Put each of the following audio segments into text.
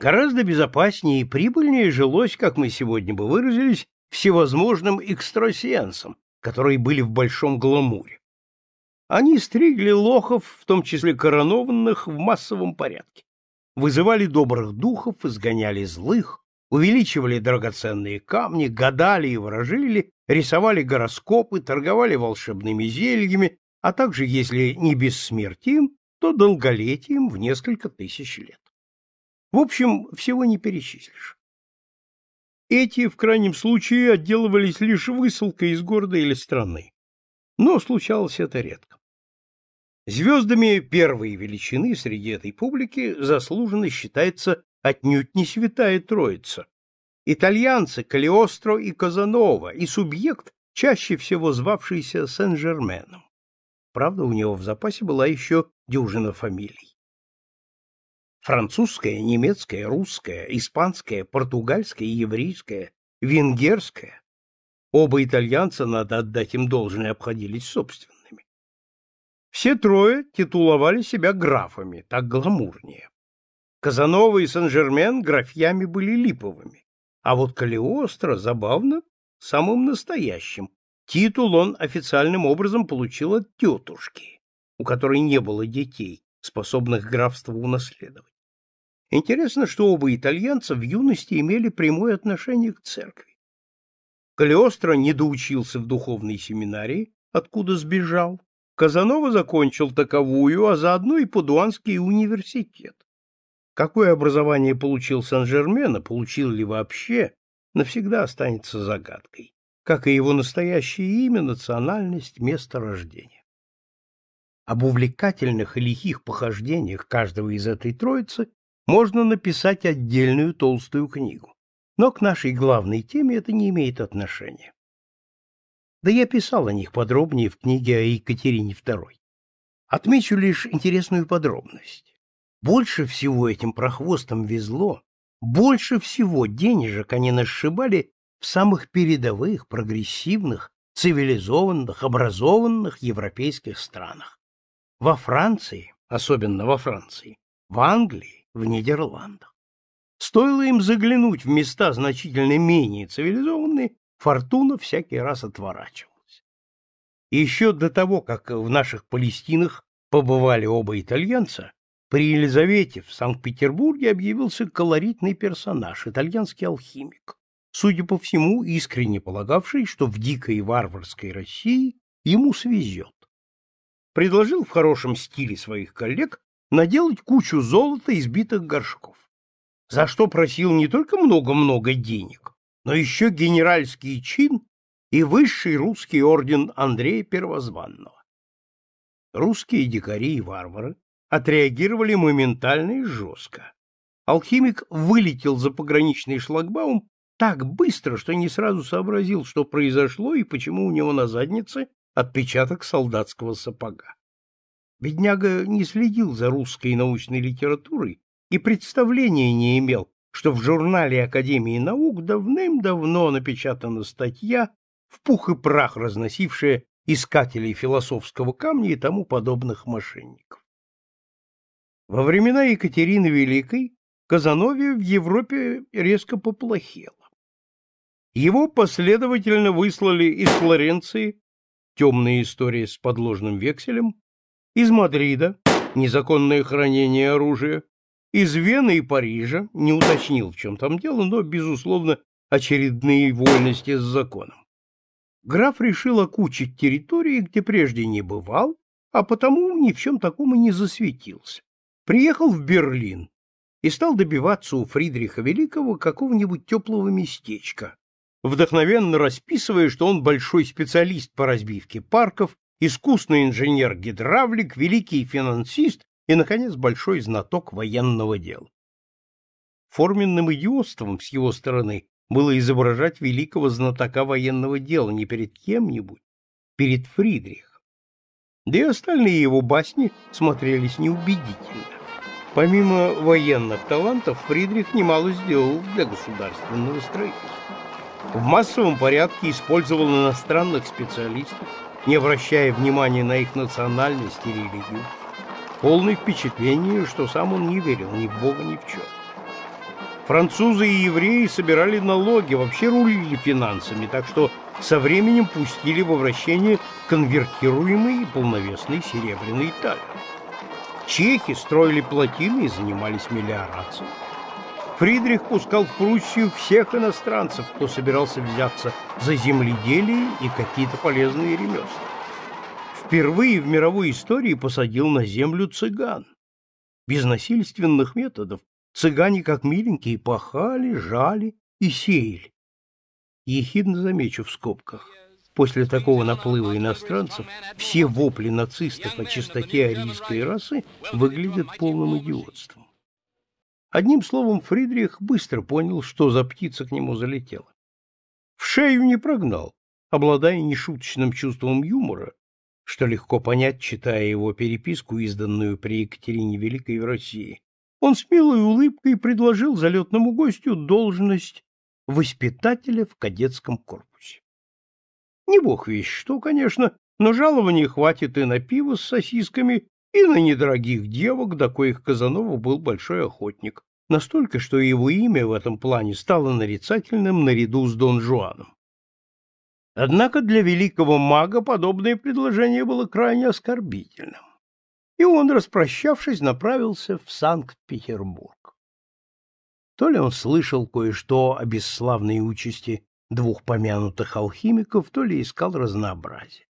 Гораздо безопаснее и прибыльнее жилось, как мы сегодня бы выразились, всевозможным экстрасенсам, которые были в большом гламуре. Они стригли лохов, в том числе коронованных, в массовом порядке. Вызывали добрых духов, изгоняли злых, увеличивали драгоценные камни, гадали и ворожили, рисовали гороскопы, торговали волшебными зельями, а также, если не бессмертием, то долголетием в несколько тысяч лет. В общем, всего не перечислишь. Эти, в крайнем случае, отделывались лишь высылкой из города или страны. Но случалось это редко. Звездами первой величины среди этой публики заслуженно считается отнюдь не святая троица. Итальянцы Калиостро и Казанова и субъект, чаще всего звавшийся Сен-Жерменом. Правда, у него в запасе была еще дюжина фамилий. Французская, немецкая, русская, испанская, португальская, еврейская, венгерская. Оба итальянца, надо отдать им должное, обходились собственными. Все трое титуловали себя графами, так гламурнее. Казанова и Сен-Жермен графьями были липовыми, а вот Калиостро, забавно, самым настоящим. Титул он официальным образом получил от тетушки, у которой не было детей, способных графство унаследовать. Интересно, что оба итальянца в юности имели прямое отношение к церкви. Калиостро доучился в духовной семинарии, откуда сбежал. Казанова закончил таковую, а заодно и Падуанский университет. Какое образование получил Сан-Жермен, а получил ли вообще, навсегда останется загадкой, как и его настоящее имя, национальность, место рождения. Об увлекательных и лихих похождениях каждого из этой троицы можно написать отдельную толстую книгу. Но к нашей главной теме это не имеет отношения. Да я писал о них подробнее в книге о Екатерине II. Отмечу лишь интересную подробность. Больше всего этим прохвостам везло, больше всего денежек они насшибали в самых передовых, прогрессивных, цивилизованных, образованных европейских странах во Франции, особенно во Франции, в Англии, в Нидерландах. Стоило им заглянуть в места значительно менее цивилизованные, фортуна всякий раз отворачивалась. И еще до того, как в наших Палестинах побывали оба итальянца, при Елизавете в Санкт-Петербурге объявился колоритный персонаж, итальянский алхимик, судя по всему, искренне полагавший, что в дикой варварской России ему свезет предложил в хорошем стиле своих коллег наделать кучу золота из битых горшков, за что просил не только много-много денег, но еще генеральский чин и высший русский орден Андрея Первозванного. Русские дикари и варвары отреагировали моментально и жестко. Алхимик вылетел за пограничный шлагбаум так быстро, что не сразу сообразил, что произошло и почему у него на заднице отпечаток солдатского сапога. Бедняга не следил за русской научной литературой и представления не имел, что в журнале Академии наук давным-давно напечатана статья, в пух и прах разносившая искателей философского камня и тому подобных мошенников. Во времена Екатерины Великой Казанове в Европе резко поплохело. Его последовательно выслали из Флоренции темные истории с подложным векселем, из Мадрида, незаконное хранение оружия, из Вены и Парижа, не уточнил, в чем там дело, но, безусловно, очередные вольности с законом. Граф решил окучить территории, где прежде не бывал, а потому ни в чем таком и не засветился. Приехал в Берлин и стал добиваться у Фридриха Великого какого-нибудь теплого местечка, вдохновенно расписывая, что он большой специалист по разбивке парков, искусный инженер-гидравлик, великий финансист и, наконец, большой знаток военного дела. Форменным идиотством с его стороны было изображать великого знатока военного дела не перед кем-нибудь, перед Фридрихом. Да и остальные его басни смотрелись неубедительно. Помимо военных талантов, Фридрих немало сделал для государственного строительства в массовом порядке использовал иностранных специалистов, не обращая внимания на их национальность и религию, Полное впечатление, что сам он не верил ни в Бога, ни в чем. Французы и евреи собирали налоги, вообще рулили финансами, так что со временем пустили в обращение конвертируемый и полновесный серебряный талер. Чехи строили плотины и занимались мелиорацией. Фридрих пускал в Пруссию всех иностранцев, кто собирался взяться за земледелие и какие-то полезные ремесла. Впервые в мировой истории посадил на землю цыган. Без насильственных методов цыгане, как миленькие, пахали, жали и сеяли. Ехидно замечу в скобках. После такого наплыва иностранцев все вопли нацистов о чистоте арийской расы выглядят полным идиотством. Одним словом, Фридрих быстро понял, что за птица к нему залетела. В шею не прогнал, обладая нешуточным чувством юмора, что легко понять, читая его переписку, изданную при Екатерине Великой в России. Он с милой улыбкой предложил залетному гостю должность воспитателя в кадетском корпусе. Не бог вещь что, конечно, но жалования хватит и на пиво с сосисками, и на недорогих девок, до коих Казанова был большой охотник, настолько, что его имя в этом плане стало нарицательным наряду с Дон Жуаном. Однако для великого мага подобное предложение было крайне оскорбительным, и он, распрощавшись, направился в Санкт-Петербург. То ли он слышал кое-что о бесславной участи двух помянутых алхимиков, то ли искал разнообразие.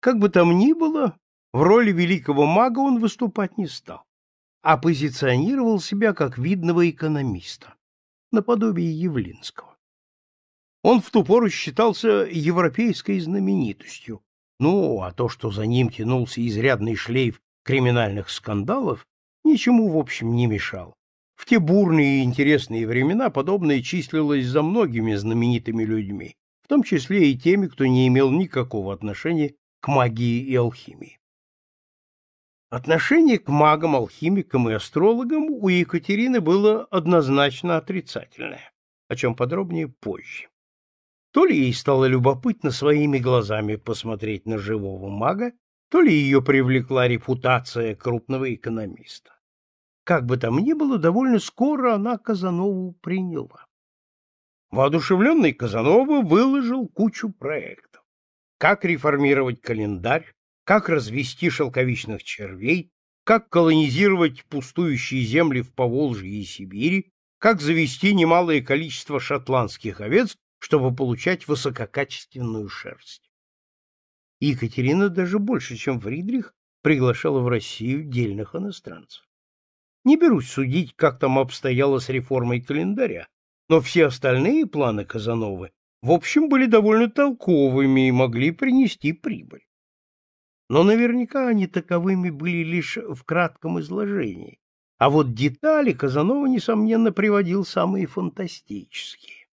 Как бы там ни было, в роли великого мага он выступать не стал, а позиционировал себя как видного экономиста, наподобие Явлинского. Он в ту пору считался европейской знаменитостью, ну, а то, что за ним тянулся изрядный шлейф криминальных скандалов, ничему, в общем, не мешал. В те бурные и интересные времена подобное числилось за многими знаменитыми людьми, в том числе и теми, кто не имел никакого отношения к магии и алхимии. Отношение к магам, алхимикам и астрологам у Екатерины было однозначно отрицательное, о чем подробнее позже. То ли ей стало любопытно своими глазами посмотреть на живого мага, то ли ее привлекла репутация крупного экономиста. Как бы там ни было, довольно скоро она Казанову приняла. Воодушевленный Казанова выложил кучу проектов. Как реформировать календарь, как развести шелковичных червей, как колонизировать пустующие земли в Поволжье и Сибири, как завести немалое количество шотландских овец, чтобы получать высококачественную шерсть. Екатерина даже больше, чем Фридрих, приглашала в Россию дельных иностранцев. Не берусь судить, как там обстояло с реформой календаря, но все остальные планы Казановы в общем были довольно толковыми и могли принести прибыль но наверняка они таковыми были лишь в кратком изложении, а вот детали Казанова, несомненно, приводил самые фантастические.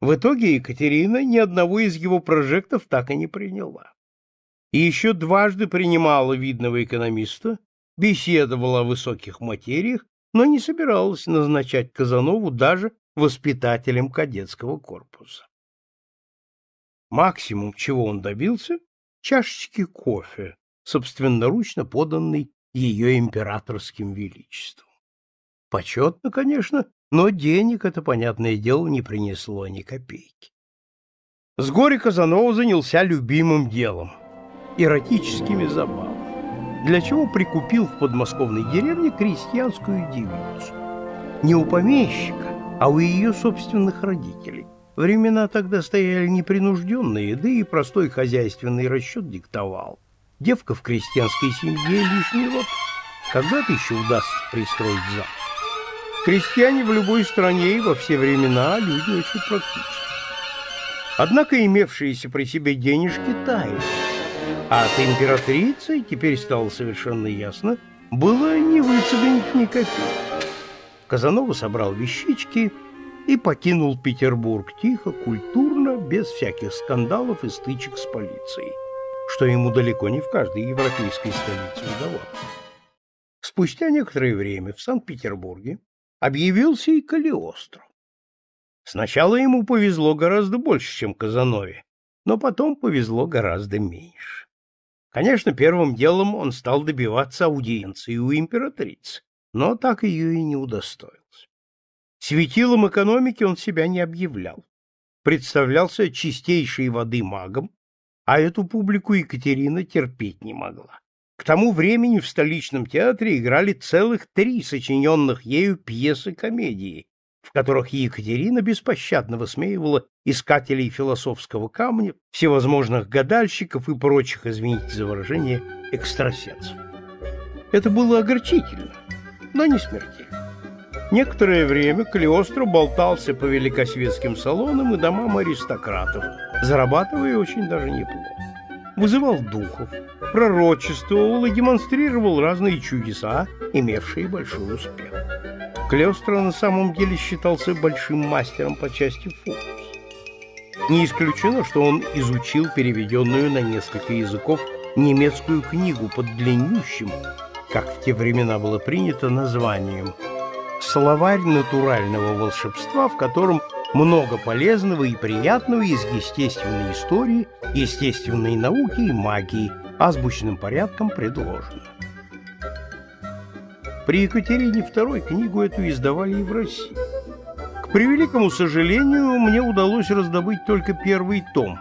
В итоге Екатерина ни одного из его прожектов так и не приняла. И еще дважды принимала видного экономиста, беседовала о высоких материях, но не собиралась назначать Казанову даже воспитателем кадетского корпуса. Максимум, чего он добился, чашечки кофе, собственноручно поданный ее императорским величеством. Почетно, конечно, но денег это, понятное дело, не принесло ни копейки. С горя Казанова занялся любимым делом – эротическими забавами, для чего прикупил в подмосковной деревне крестьянскую девицу. Не у помещика, а у ее собственных родителей Времена тогда стояли непринужденные, да и простой хозяйственный расчет диктовал. Девка в крестьянской семье лишний род. Когда-то еще удастся пристроить замок. Крестьяне в любой стране и во все времена а люди очень практичны. Однако имевшиеся при себе денежки таяли. А от императрицы, теперь стало совершенно ясно, было не выцегонить ни копейки. Казанова собрал вещички – и покинул Петербург тихо, культурно, без всяких скандалов и стычек с полицией, что ему далеко не в каждой европейской столице удавалось. Спустя некоторое время в Санкт-Петербурге объявился и Калиостро. Сначала ему повезло гораздо больше, чем Казанове, но потом повезло гораздо меньше. Конечно, первым делом он стал добиваться аудиенции у императрицы, но так ее и не удостоил. Светилом экономики он себя не объявлял. Представлялся чистейшей воды магом, а эту публику Екатерина терпеть не могла. К тому времени в столичном театре играли целых три сочиненных ею пьесы-комедии, в которых Екатерина беспощадно высмеивала искателей философского камня, всевозможных гадальщиков и прочих, извините за выражение, экстрасенсов. Это было огорчительно, но не смертельно. Некоторое время Калиостро болтался по великосветским салонам и домам аристократов, зарабатывая очень даже неплохо. Вызывал духов, пророчествовал и демонстрировал разные чудеса, имевшие большой успех. Калиостро на самом деле считался большим мастером по части фокуса. Не исключено, что он изучил переведенную на несколько языков немецкую книгу под длиннющим, как в те времена было принято, названием – словарь натурального волшебства, в котором много полезного и приятного из естественной истории, естественной науки и магии, азбучным порядком предложено. При Екатерине II книгу эту издавали и в России. К превеликому сожалению, мне удалось раздобыть только первый том,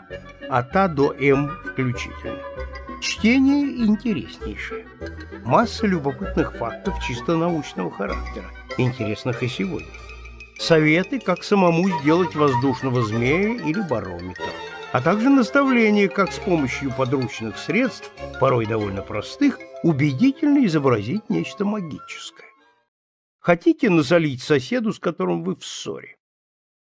от А до М включительно. Чтение интереснейшее. Масса любопытных фактов чисто научного характера, интересных и сегодня. Советы, как самому сделать воздушного змея или барометра, а также наставления, как с помощью подручных средств, порой довольно простых, убедительно изобразить нечто магическое. Хотите насолить соседу, с которым вы в ссоре?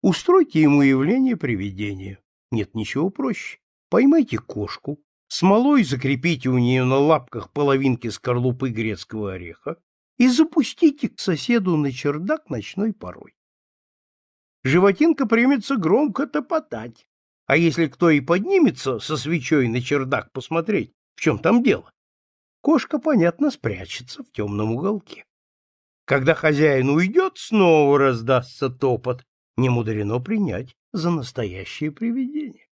Устройте ему явление привидения. Нет ничего проще. Поймайте кошку, смолой закрепите у нее на лапках половинки скорлупы грецкого ореха и запустите к соседу на чердак ночной порой. Животинка примется громко топотать, а если кто и поднимется со свечой на чердак посмотреть, в чем там дело, кошка, понятно, спрячется в темном уголке. Когда хозяин уйдет, снова раздастся топот, не принять за настоящее привидение.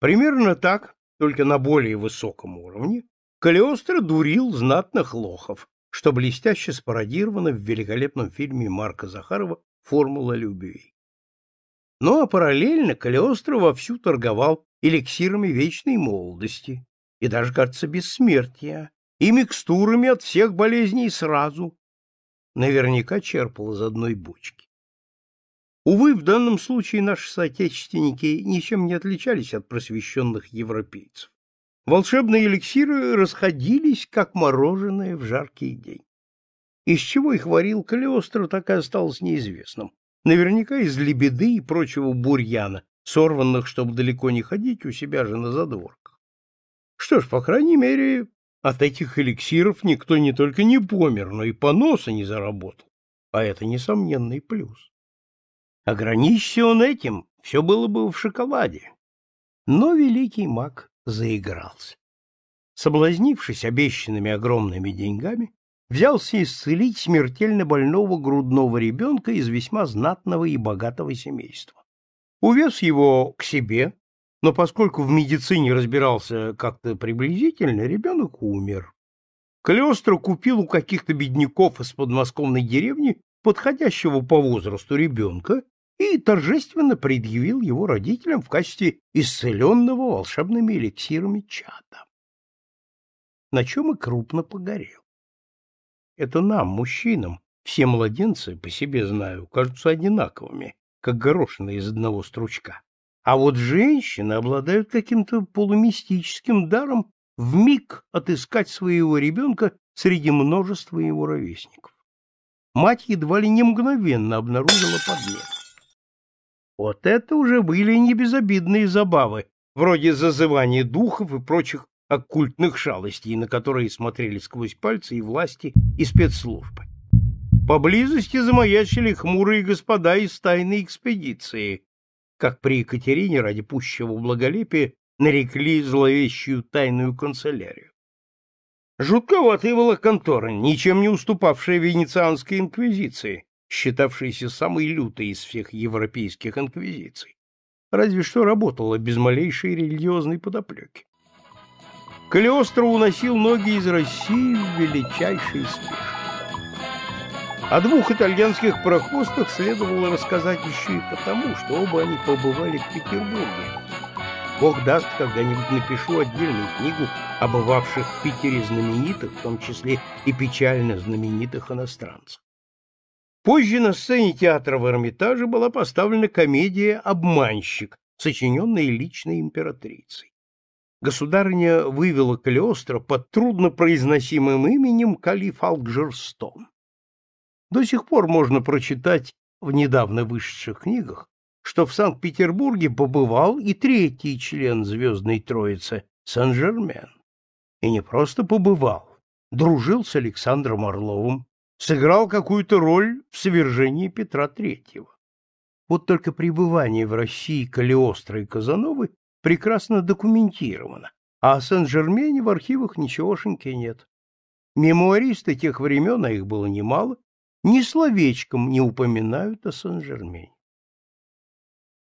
Примерно так только на более высоком уровне, Калиостро дурил знатных лохов, что блестяще спародировано в великолепном фильме Марка Захарова «Формула любви». Ну а параллельно Калиостро вовсю торговал эликсирами вечной молодости и даже, кажется, бессмертия, и микстурами от всех болезней сразу. Наверняка черпал из одной бочки. Увы, в данном случае наши соотечественники ничем не отличались от просвещенных европейцев. Волшебные эликсиры расходились, как мороженое в жаркий день. Из чего их варил Калиостро, так и осталось неизвестным. Наверняка из лебеды и прочего бурьяна, сорванных, чтобы далеко не ходить, у себя же на задворках. Что ж, по крайней мере, от этих эликсиров никто не только не помер, но и поноса не заработал, а это несомненный плюс. Ограничься он этим, все было бы в шоколаде. Но великий маг заигрался. Соблазнившись обещанными огромными деньгами, взялся исцелить смертельно больного грудного ребенка из весьма знатного и богатого семейства. Увез его к себе, но поскольку в медицине разбирался как-то приблизительно, ребенок умер. Калиостро купил у каких-то бедняков из подмосковной деревни подходящего по возрасту ребенка и торжественно предъявил его родителям в качестве исцеленного волшебными эликсирами чада. На чем и крупно погорел. Это нам, мужчинам, все младенцы, по себе знаю, кажутся одинаковыми, как горошины из одного стручка. А вот женщины обладают каким-то полумистическим даром в миг отыскать своего ребенка среди множества его ровесников. Мать едва ли не мгновенно обнаружила подмену. Вот это уже были не безобидные забавы, вроде зазывания духов и прочих оккультных шалостей, на которые смотрели сквозь пальцы и власти, и спецслужбы. Поблизости замаячили хмурые господа из тайной экспедиции, как при Екатерине ради пущего благолепия нарекли зловещую тайную канцелярию. была волоконторы, ничем не уступавшая венецианской инквизиции, считавшейся самой лютой из всех европейских инквизиций, разве что работала без малейшей религиозной подоплеки. Калиостро уносил ноги из России в величайшей спешке. О двух итальянских прохвостах следовало рассказать еще и потому, что оба они побывали в Петербурге. Бог даст, когда-нибудь напишу отдельную книгу о бывавших в Питере знаменитых, в том числе и печально знаменитых иностранцев. Позже на сцене театра в Эрмитаже была поставлена комедия «Обманщик», сочиненная личной императрицей. Государыня вывела Калиостро под труднопроизносимым именем Калиф Алджерстон. До сих пор можно прочитать в недавно вышедших книгах, что в Санкт-Петербурге побывал и третий член «Звездной Троицы» Сан-Жермен. И не просто побывал, дружил с Александром Орловым, сыграл какую-то роль в свержении Петра III. Вот только пребывание в России Калиостро и Казановы прекрасно документировано, а о Сен-Жермене в архивах ничегошеньки нет. Мемуаристы тех времен, а их было немало, ни словечком не упоминают о Сен-Жермене.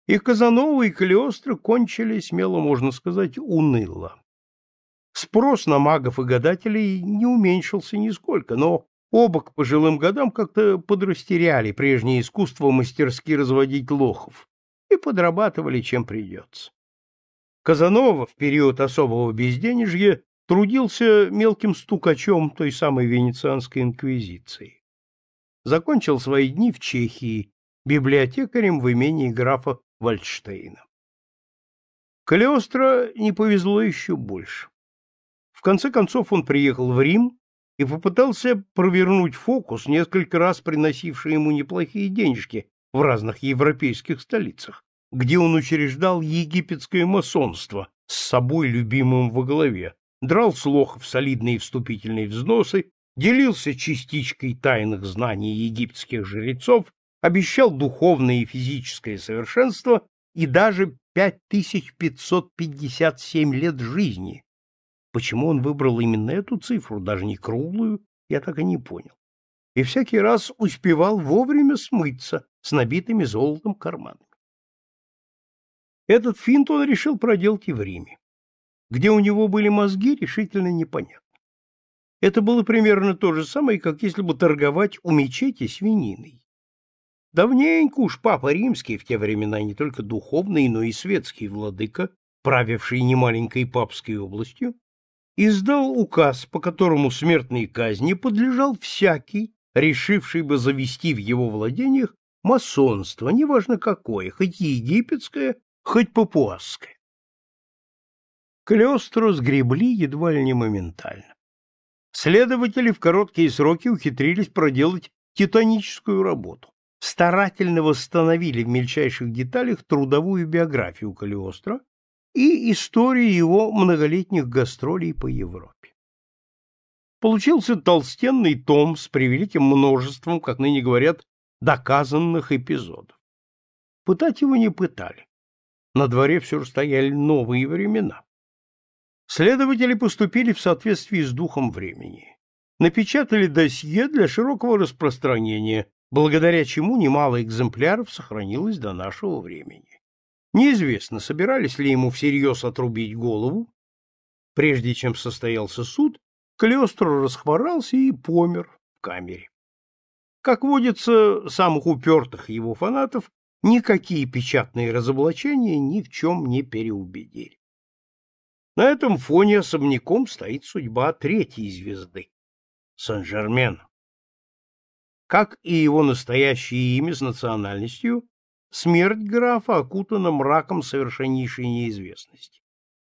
И Казанова, и Калиостро кончили, смело можно сказать, уныло. Спрос на магов и гадателей не уменьшился нисколько, но Оба к пожилым годам как-то подрастеряли прежнее искусство мастерски разводить лохов и подрабатывали, чем придется. Казанова в период особого безденежья трудился мелким стукачом той самой венецианской инквизиции. Закончил свои дни в Чехии библиотекарем в имении графа Вальштейна. Калиостро не повезло еще больше. В конце концов он приехал в Рим, и попытался провернуть фокус, несколько раз приносивший ему неплохие денежки в разных европейских столицах, где он учреждал египетское масонство с собой любимым во главе, драл с лохов солидные вступительные взносы, делился частичкой тайных знаний египетских жрецов, обещал духовное и физическое совершенство и даже 5557 лет жизни Почему он выбрал именно эту цифру, даже не круглую, я так и не понял. И всякий раз успевал вовремя смыться с набитыми золотом карманами. Этот финт он решил проделать и в Риме. Где у него были мозги, решительно непонятно. Это было примерно то же самое, как если бы торговать у мечети свининой. Давненько уж папа римский, в те времена не только духовный, но и светский владыка, правивший немаленькой папской областью, издал указ, по которому смертной казни подлежал всякий, решивший бы завести в его владениях масонство, неважно какое, хоть египетское, хоть папуасское. Клёстру сгребли едва ли не моментально. Следователи в короткие сроки ухитрились проделать титаническую работу. Старательно восстановили в мельчайших деталях трудовую биографию Калиостро и истории его многолетних гастролей по Европе. Получился толстенный том с превеликим множеством, как ныне говорят, доказанных эпизодов. Пытать его не пытали. На дворе все же стояли новые времена. Следователи поступили в соответствии с духом времени. Напечатали досье для широкого распространения, благодаря чему немало экземпляров сохранилось до нашего времени. Неизвестно, собирались ли ему всерьез отрубить голову. Прежде чем состоялся суд, Клёстру расхворался и помер в камере. Как водится, самых упертых его фанатов никакие печатные разоблачения ни в чем не переубедили. На этом фоне особняком стоит судьба третьей звезды — Сен-Жермен. Как и его настоящее имя с национальностью, Смерть графа окутана мраком совершеннейшей неизвестности.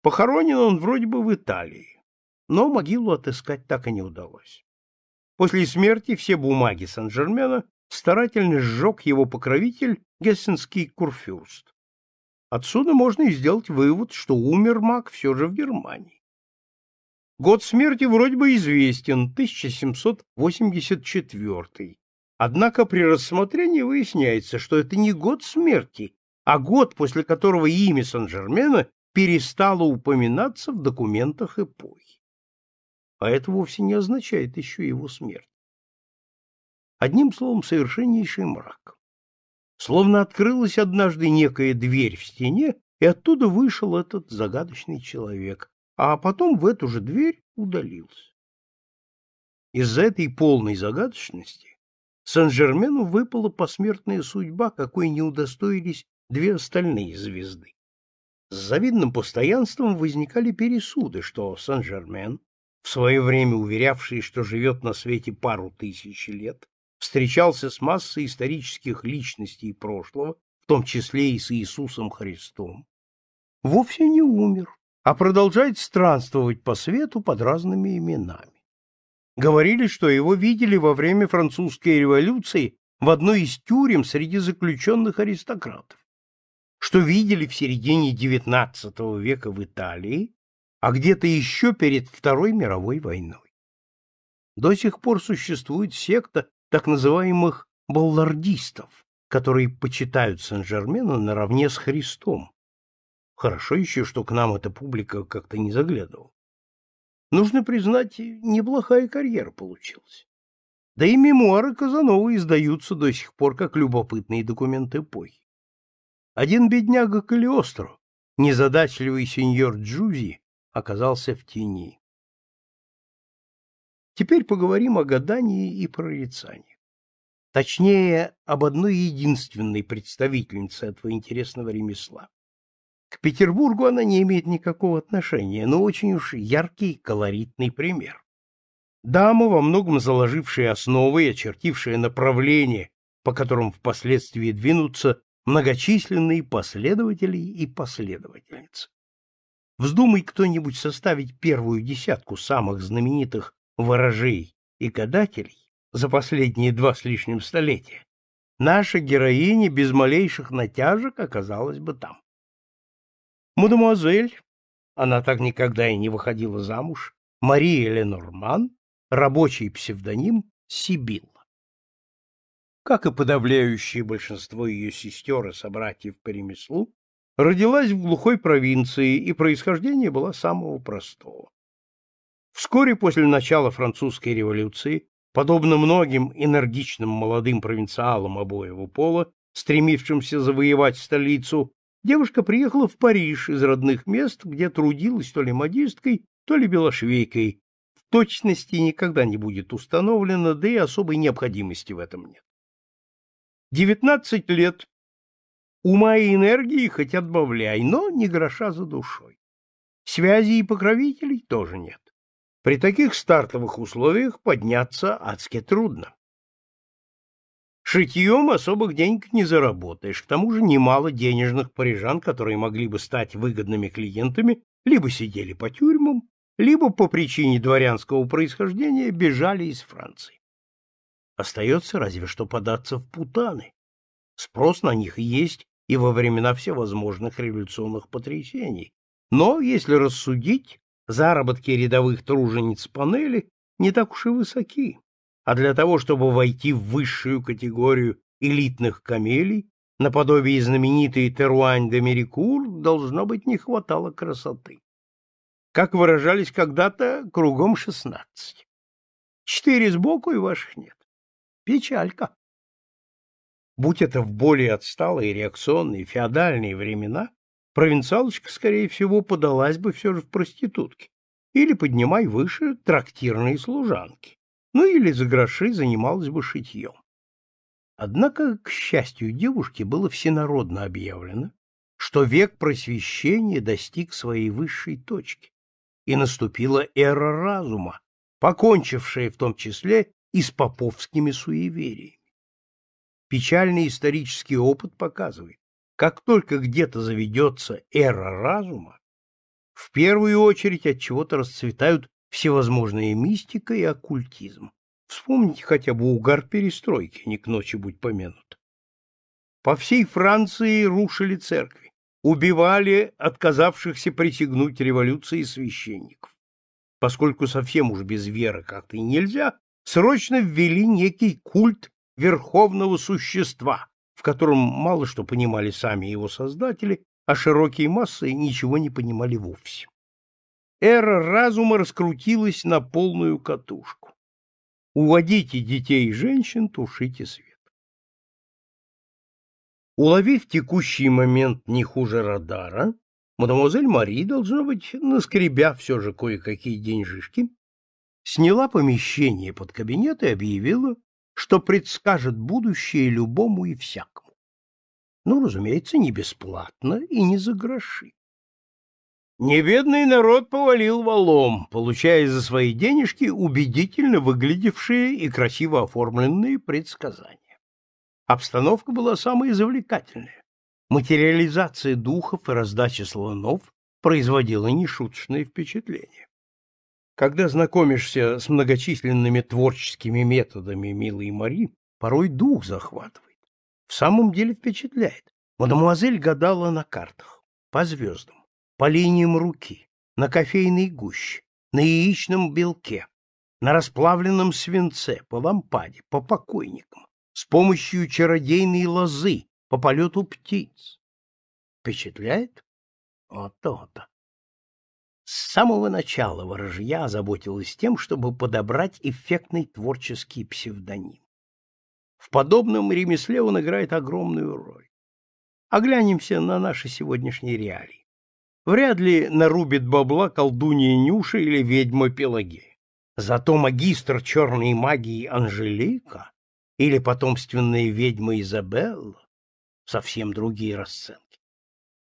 Похоронен он вроде бы в Италии, но могилу отыскать так и не удалось. После смерти все бумаги Сан-Жермена старательно сжег его покровитель гессенский курфюрст. Отсюда можно и сделать вывод, что умер маг все же в Германии. Год смерти вроде бы известен, 1784 Однако при рассмотрении выясняется, что это не год смерти, а год, после которого имя Сан-Жермена перестало упоминаться в документах эпохи. А это вовсе не означает еще его смерть. Одним словом, совершеннейший мрак. Словно открылась однажды некая дверь в стене, и оттуда вышел этот загадочный человек, а потом в эту же дверь удалился. Из-за этой полной загадочности Сен-Жермену выпала посмертная судьба, какой не удостоились две остальные звезды. С завидным постоянством возникали пересуды, что Сен-Жермен, в свое время уверявший, что живет на свете пару тысяч лет, встречался с массой исторических личностей прошлого, в том числе и с Иисусом Христом, вовсе не умер, а продолжает странствовать по свету под разными именами. Говорили, что его видели во время французской революции в одной из тюрем среди заключенных аристократов, что видели в середине XIX века в Италии, а где-то еще перед Второй мировой войной. До сих пор существует секта так называемых баллардистов, которые почитают Сен-Жермена наравне с Христом. Хорошо еще, что к нам эта публика как-то не заглядывала. Нужно признать, неплохая карьера получилась. Да и мемуары Казанова издаются до сих пор как любопытные документы эпохи. Один бедняга Калиостро, незадачливый сеньор Джузи, оказался в тени. Теперь поговорим о гадании и прорицании. Точнее, об одной единственной представительнице этого интересного ремесла. К Петербургу она не имеет никакого отношения, но очень уж яркий колоритный пример. Дама, во многом заложившая основы и очертившая направление, по которым впоследствии двинутся многочисленные последователи и последовательницы. Вздумай кто-нибудь составить первую десятку самых знаменитых ворожей и гадателей за последние два с лишним столетия, наша героиня без малейших натяжек оказалась бы там. Мадемуазель, она так никогда и не выходила замуж, Мария Ленорман, рабочий псевдоним Сибилла. Как и подавляющее большинство ее сестер и собратьев по ремеслу, родилась в глухой провинции, и происхождение было самого простого. Вскоре после начала французской революции, подобно многим энергичным молодым провинциалам обоего пола, стремившимся завоевать столицу, Девушка приехала в Париж из родных мест, где трудилась то ли модисткой, то ли белошвейкой. В точности никогда не будет установлено, да и особой необходимости в этом нет. Девятнадцать лет. Ума и энергии хоть отбавляй, но не гроша за душой. Связи и покровителей тоже нет. При таких стартовых условиях подняться адски трудно. Шитьем особых денег не заработаешь, к тому же немало денежных парижан, которые могли бы стать выгодными клиентами, либо сидели по тюрьмам, либо по причине дворянского происхождения бежали из Франции. Остается разве что податься в путаны. Спрос на них есть и во времена всевозможных революционных потрясений. Но, если рассудить, заработки рядовых тружениц панели не так уж и высоки а для того, чтобы войти в высшую категорию элитных камелий, наподобие знаменитой Теруань де Мерикур, должно быть, не хватало красоты. Как выражались когда-то, кругом шестнадцать. Четыре сбоку и ваших нет. Печалька. Будь это в более отсталые, реакционные, феодальные времена, провинциалочка, скорее всего, подалась бы все же в проститутки. Или поднимай выше трактирные служанки ну или за гроши занималась бы шитьем. Однако, к счастью девушке было всенародно объявлено, что век просвещения достиг своей высшей точки, и наступила эра разума, покончившая в том числе и с поповскими суевериями. Печальный исторический опыт показывает, как только где-то заведется эра разума, в первую очередь от чего-то расцветают всевозможная мистика и оккультизм. Вспомните хотя бы угар перестройки, не к ночи будь помянут. По всей Франции рушили церкви, убивали отказавшихся присягнуть революции священников. Поскольку совсем уж без веры как-то и нельзя, срочно ввели некий культ верховного существа, в котором мало что понимали сами его создатели, а широкие массы ничего не понимали вовсе. Эра разума раскрутилась на полную катушку. Уводите детей и женщин, тушите свет. Уловив текущий момент не хуже радара, мадемуазель Мари, должно быть, наскребя все же кое-какие деньжишки, сняла помещение под кабинет и объявила, что предскажет будущее любому и всякому. Ну, разумеется, не бесплатно и не за гроши. Небедный народ повалил валом, получая за свои денежки убедительно выглядевшие и красиво оформленные предсказания. Обстановка была самая завлекательная. Материализация духов и раздача слонов производила нешуточное впечатление. Когда знакомишься с многочисленными творческими методами милой Мари, порой дух захватывает. В самом деле впечатляет. Мадемуазель гадала на картах, по звездам по линиям руки, на кофейной гуще, на яичном белке, на расплавленном свинце, по лампаде, по покойникам, с помощью чародейной лозы, по полету птиц. Впечатляет? Вот то-то. С самого начала ворожья заботилась тем, чтобы подобрать эффектный творческий псевдоним. В подобном ремесле он играет огромную роль. Оглянемся на наши сегодняшние реалии. Вряд ли нарубит бабла колдунья Нюша или ведьма Пелагея. Зато магистр черной магии Анжелика или потомственная ведьма Изабелла — совсем другие расценки.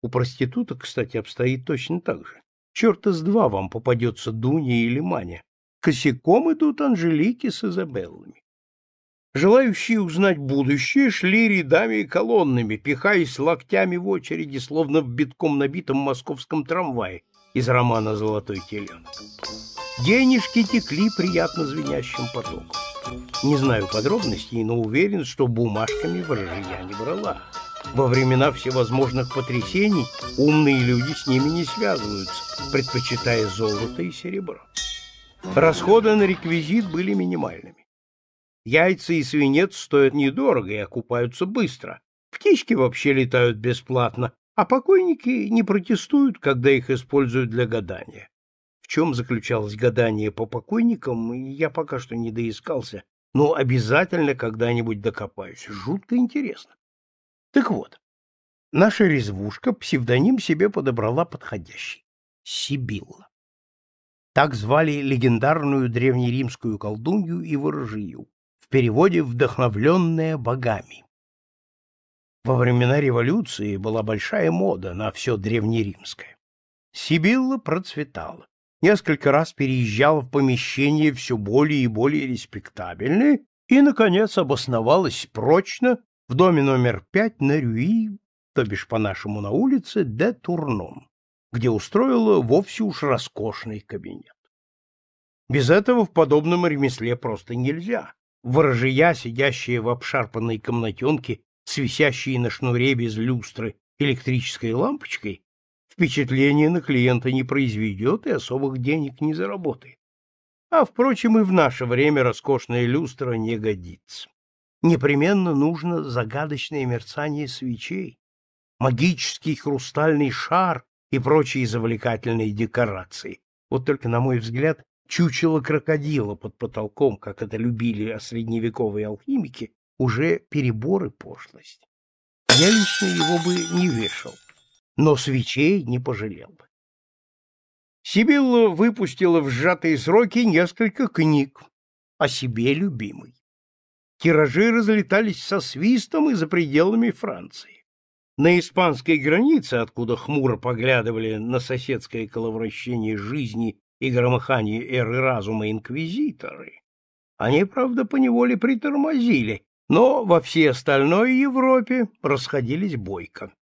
У проституток, кстати, обстоит точно так же. Черта с два вам попадется Дуня или Маня. Косяком идут Анжелики с Изабеллами. Желающие узнать будущее шли рядами и колоннами, пихаясь локтями в очереди, словно в битком набитом московском трамвае из романа «Золотой теленок». Денежки текли приятно звенящим потоком. Не знаю подробностей, но уверен, что бумажками ворожья не брала. Во времена всевозможных потрясений умные люди с ними не связываются, предпочитая золото и серебро. Расходы на реквизит были минимальными. Яйца и свинец стоят недорого и окупаются быстро. Птички вообще летают бесплатно, а покойники не протестуют, когда их используют для гадания. В чем заключалось гадание по покойникам, я пока что не доискался, но обязательно когда-нибудь докопаюсь. Жутко интересно. Так вот, наша резвушка псевдоним себе подобрала подходящий — Сибилла. Так звали легендарную древнеримскую колдунью и ворожию, переводе «вдохновленная богами». Во времена революции была большая мода на все древнеримское. Сибилла процветала. Несколько раз переезжала в помещения все более и более респектабельные и, наконец, обосновалась прочно в доме номер пять на Рюи, то бишь по-нашему на улице, де Турном, где устроила вовсе уж роскошный кабинет. Без этого в подобном ремесле просто нельзя ворожия, сидящие в обшарпанной комнатенке, свисящие на шнуре без люстры электрической лампочкой, впечатление на клиента не произведет и особых денег не заработает. А, впрочем, и в наше время роскошная люстра не годится. Непременно нужно загадочное мерцание свечей, магический хрустальный шар и прочие завлекательные декорации. Вот только, на мой взгляд, чучело крокодила под потолком, как это любили средневековые алхимики, уже переборы и пошлость. Я лично его бы не вешал, но свечей не пожалел бы. Сибилла выпустила в сжатые сроки несколько книг о себе любимой. Тиражи разлетались со свистом и за пределами Франции. На испанской границе, откуда хмуро поглядывали на соседское коловращение жизни и громыхании эры разума инквизиторы, они, правда, поневоле притормозили, но во всей остальной Европе расходились бойко.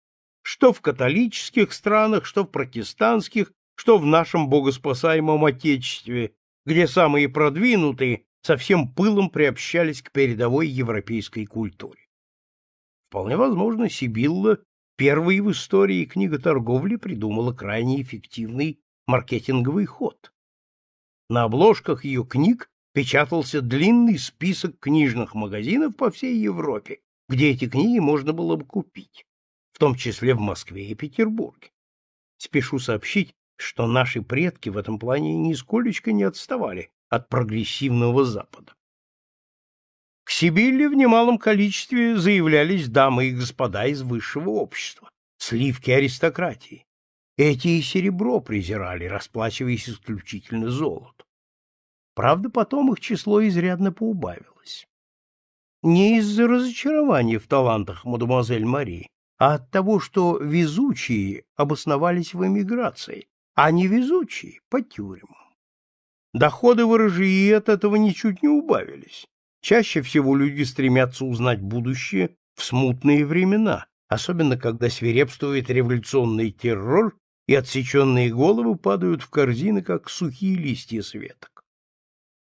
Что в католических странах, что в протестантских, что в нашем богоспасаемом Отечестве, где самые продвинутые со всем пылом приобщались к передовой европейской культуре. Вполне возможно, Сибилла первой в истории книготорговли придумала крайне эффективный маркетинговый ход. На обложках ее книг печатался длинный список книжных магазинов по всей Европе, где эти книги можно было бы купить, в том числе в Москве и Петербурге. Спешу сообщить, что наши предки в этом плане нисколечко не отставали от прогрессивного Запада. К Сибилле в немалом количестве заявлялись дамы и господа из высшего общества, сливки аристократии, эти и серебро презирали, расплачиваясь исключительно золотом. Правда, потом их число изрядно поубавилось. Не из-за разочарования в талантах мадемуазель Мари, а от того, что везучие обосновались в эмиграции, а невезучие — по тюрьмам. Доходы ворожии от этого ничуть не убавились. Чаще всего люди стремятся узнать будущее в смутные времена, особенно когда свирепствует революционный террор и отсеченные головы падают в корзины, как сухие листья с веток.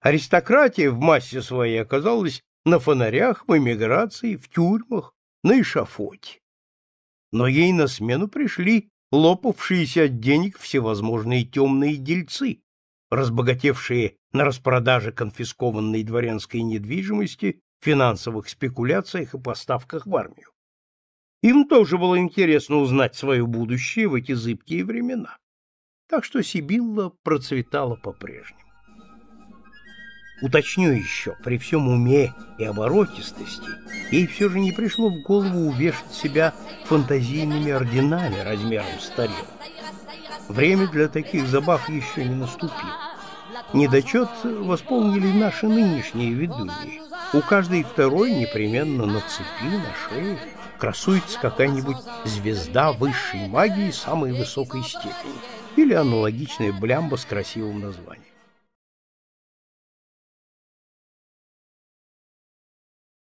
Аристократия в массе своей оказалась на фонарях, в эмиграции, в тюрьмах, на эшафоте. Но ей на смену пришли лопавшиеся от денег всевозможные темные дельцы, разбогатевшие на распродаже конфискованной дворянской недвижимости, финансовых спекуляциях и поставках в армию. Им тоже было интересно узнать свое будущее в эти зыбкие времена. Так что Сибилла процветала по-прежнему. Уточню еще, при всем уме и оборотистости ей все же не пришло в голову увешать себя фантазийными орденами размером с тарелку. Время для таких забав еще не наступило. Недочет восполнили наши нынешние ведуньи. У каждой второй непременно на цепи, на шее красуется какая-нибудь звезда высшей магии самой высокой степени или аналогичная блямба с красивым названием.